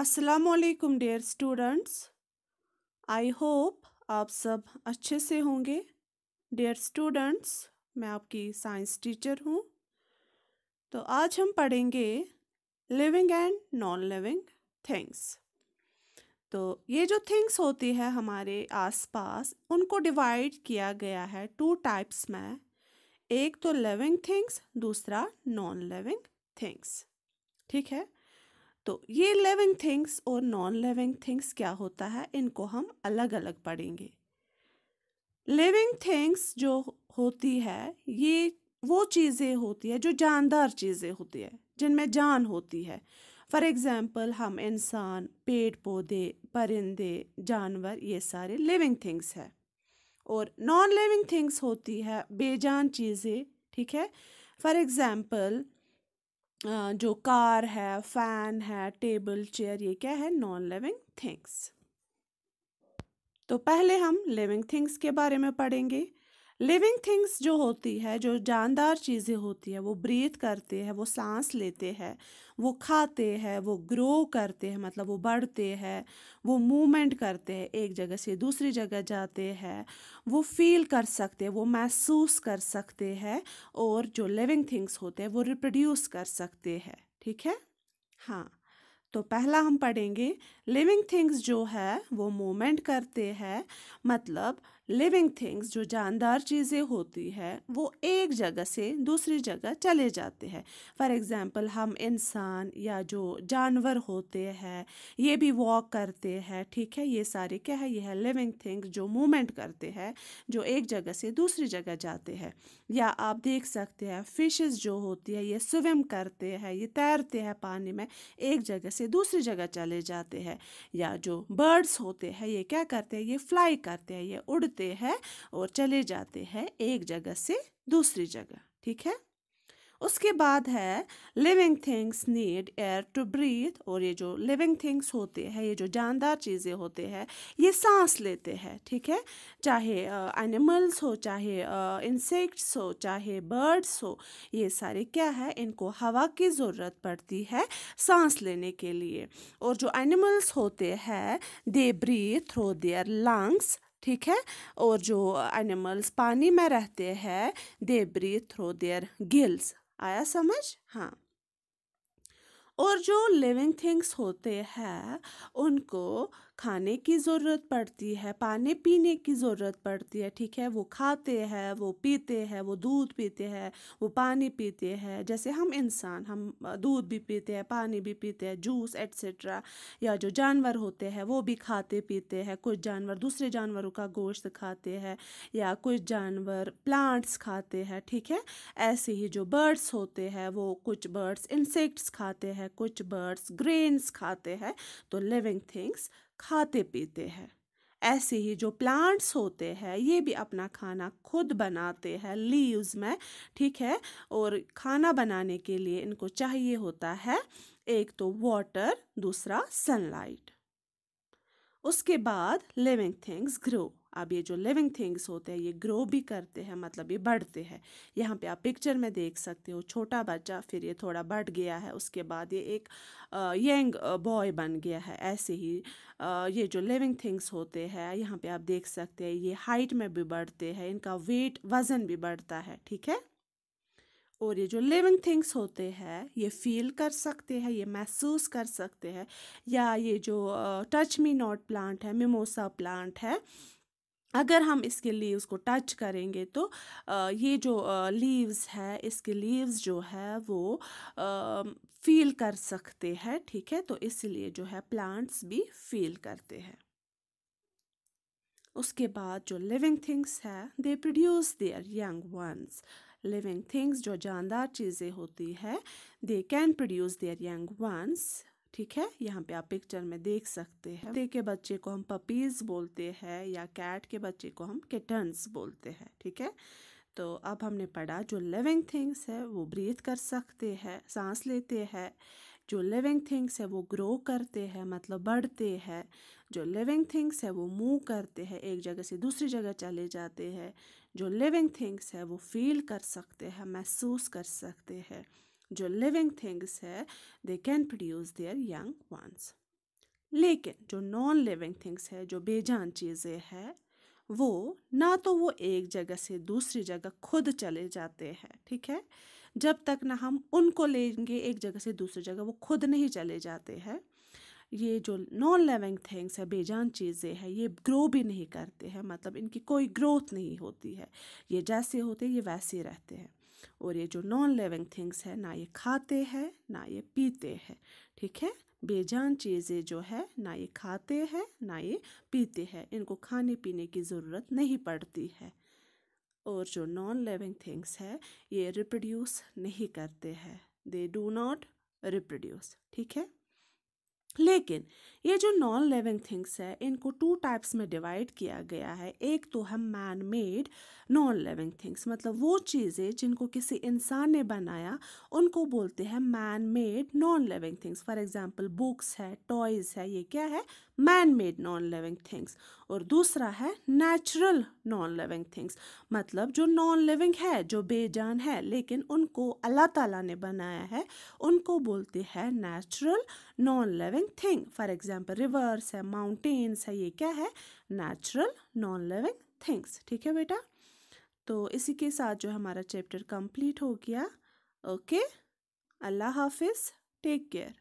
असलकुम dear students I hope आप सब अच्छे से होंगे डियर स्टूडेंट्स मैं आपकी साइंस टीचर हूँ तो आज हम पढ़ेंगे living and non living things तो ये जो थिंग्स होती है हमारे आसपास उनको डिवाइड किया गया है टू टाइप्स में एक तो लिविंग थिंग्स दूसरा नॉन लिविंग थिंग्स ठीक है तो ये लिविंग थिंग्स और नॉन लिविंग थिंग्स क्या होता है इनको हम अलग अलग पढ़ेंगे लिविंग थिंग्स जो होती है ये वो चीज़ें होती है जो जानदार चीज़ें होती है जिनमें जान होती है फॉर एग्ज़ाम्पल हम इंसान पेड़ पौधे परिंदे जानवर ये सारे लिविंग थिंग्स है और नॉन लिविंग थिंग्स होती है बेजान चीज़ें ठीक है फॉर एग्ज़ाम्पल जो कार है फैन है टेबल चेयर ये क्या है नॉन लिविंग थिंग्स तो पहले हम लिविंग थिंग्स के बारे में पढ़ेंगे लिविंग थिंग्स जो होती है जो जानदार चीज़ें होती है वो ब्रीथ करते हैं वो सांस लेते हैं वो खाते हैं वो ग्रो करते हैं मतलब वो बढ़ते हैं वो मूवमेंट करते हैं एक जगह से दूसरी जगह जाते हैं वो फील कर सकते हैं वो महसूस कर सकते हैं और जो लिविंग थिंग्स होते हैं वो रिप्रोड्यूस कर सकते हैं ठीक है हाँ तो पहला हम पढ़ेंगे लिविंग थिंग्स जो है वो मूवमेंट करते हैं मतलब लिविंग थिंग्स जो जानदार चीज़ें होती है वो एक जगह से दूसरी जगह चले जाते हैं फॉर एग्ज़ाम्पल हम इंसान या जो जानवर होते हैं ये भी वॉक करते हैं ठीक है ये सारे क्या है ये है लिविंग थिंग्स जो मूवमेंट करते हैं जो एक जगह से दूसरी जगह जाते हैं या आप देख सकते हैं फिशेस जो होती है ये स्विम करते हैं ये तैरते हैं पानी में एक जगह से दूसरी जगह चले जाते हैं या जो बर्ड्स होते हैं ये क्या करते हैं ये फ्लाई करते हैं ये उड़ते होते हैं और चले जाते हैं एक जगह से दूसरी जगह ठीक है उसके बाद है living things need air to breathe और ये जो लिविंग थिंग्स होते हैं ये जो जानदार चीज़ें होते हैं ये सांस लेते हैं ठीक है चाहे एनिमल्स हो चाहे इंसेक्ट्स हो चाहे बर्ड्स हो ये सारे क्या है इनको हवा की ज़रूरत पड़ती है सांस लेने के लिए और जो एनिमल्स होते हैं they breathe through their lungs ठीक है और जो एनिमल्स पानी में रहते हैं they breathe through their gills आया समझ हाँ और जो लिविंग थिंग्स होते हैं उनको खाने की ज़रूरत पड़ती है पानी पीने की ज़रूरत पड़ती है ठीक है वो खाते हैं वो पीते हैं वो दूध पीते हैं वो पानी पीते हैं जैसे हम इंसान हम दूध भी पीते हैं पानी भी पीते हैं जूस एट्सट्रा या जो जानवर होते हैं वो भी खाते पीते हैं कुछ जानवर दूसरे जानवरों का गोश्त खाते हैं या कुछ जानवर प्लांट्स खाते हैं ठीक है ऐसे ही जो बर्ड्स होते हैं वो कुछ बर्ड्स इंसेक्ट्स खाते हैं कुछ बर्ड्स ग्रेन्स खाते हैं तो लिविंग थिंग्स खाते पीते हैं ऐसे ही जो प्लांट्स होते हैं ये भी अपना खाना खुद बनाते हैं लीव्स में ठीक है और खाना बनाने के लिए इनको चाहिए होता है एक तो वाटर दूसरा सनलाइट उसके बाद लिविंग थिंग्स ग्रो अब ये जो लिविंग थिंग्स होते हैं ये ग्रो भी करते हैं मतलब ये बढ़ते हैं यहाँ पे आप पिक्चर में देख सकते हो छोटा बच्चा फिर ये थोड़ा बढ़ गया है उसके बाद ये एक यंग बॉय बन गया है ऐसे ही ये जो लिविंग थिंग्स होते हैं यहाँ पे आप देख सकते हैं ये हाइट में भी बढ़ते हैं इनका वेट वज़न भी बढ़ता है ठीक है और ये जो लिविंग थिंग्स होते हैं ये फील कर सकते हैं ये महसूस कर सकते हैं या ये जो टच मी नॉट प्लांट है मिमोसा प्लांट है अगर हम इसके लीव्स को टच करेंगे तो ये जो लीव्स है इसके लीव्स जो है वो फील कर सकते हैं ठीक है तो इसलिए जो है प्लांट्स भी फील करते हैं उसके बाद जो लिविंग थिंग्स है they produce their young ones living things जो जानदार चीज़ें होती है they can produce their young ones ठीक है यहाँ पे आप पिक्चर में देख सकते हैं कुत्ते के बच्चे को हम पपीज बोलते हैं या कैट के बच्चे को हम किटन्स बोलते हैं ठीक है तो अब हमने पढ़ा जो लिविंग थिंग्स है वो ब्रीथ कर सकते हैं सांस लेते हैं जो लिविंग थिंग्स है वो ग्रो करते हैं मतलब बढ़ते हैं जो लिविंग थिंग्स है वो मूव करते हैं एक जगह से दूसरी जगह चले जाते हैं जो लिविंग थिंग्स है वो फील कर सकते हैं महसूस कर सकते हैं जो लिविंग थिंग्स है they can produce their young ones लेकिन जो नॉन लिविंग थिंग्स है जो बेजान चीज़ें हैं वो ना तो वो एक जगह से दूसरी जगह खुद चले जाते हैं ठीक है जब तक ना हम उनको लेंगे एक जगह से दूसरी जगह वो खुद नहीं चले जाते हैं ये जो नॉन लिविंग थिंग्स है बेजान चीज़ें हैं ये ग्रो भी नहीं करते हैं मतलब इनकी कोई ग्रोथ नहीं होती है ये जैसे होते ये वैसे रहते हैं और ये जो नॉन लिविंग थिंग्स है ना ये खाते हैं ना ये पीते हैं ठीक है बेजान चीज़ें जो है ना ये खाते हैं ना ये पीते हैं इनको खाने पीने की ज़रूरत नहीं पड़ती है और जो नॉन लिविंग थिंग्स है ये रिप्रोड्यूस नहीं करते हैं दे डू नॉट रिप्रोड्यूस ठीक है लेकिन ये जो नॉन लिविंग थिंग्स है इनको टू टाइप्स में डिवाइड किया गया है एक तो है man made non living things मतलब वो चीज़ें जिनको किसी इंसान ने बनाया उनको बोलते हैं man made non living things for example books है टॉयज़ है ये क्या है man made non living things और दूसरा है नेचुरल नॉन लिविंग थिंग्स मतलब जो नॉन लिविंग है जो बेजान है लेकिन उनको अल्लाह ताला ने बनाया है उनको बोलते हैं natural non living thing for example rivers है माउंटेन्स है ये क्या है नेचुरल नॉन लिविंग थिंग्स ठीक है बेटा तो इसी के साथ जो हमारा चैप्टर कंप्लीट हो गया ओके अल्लाह हाफिज़ टेक केयर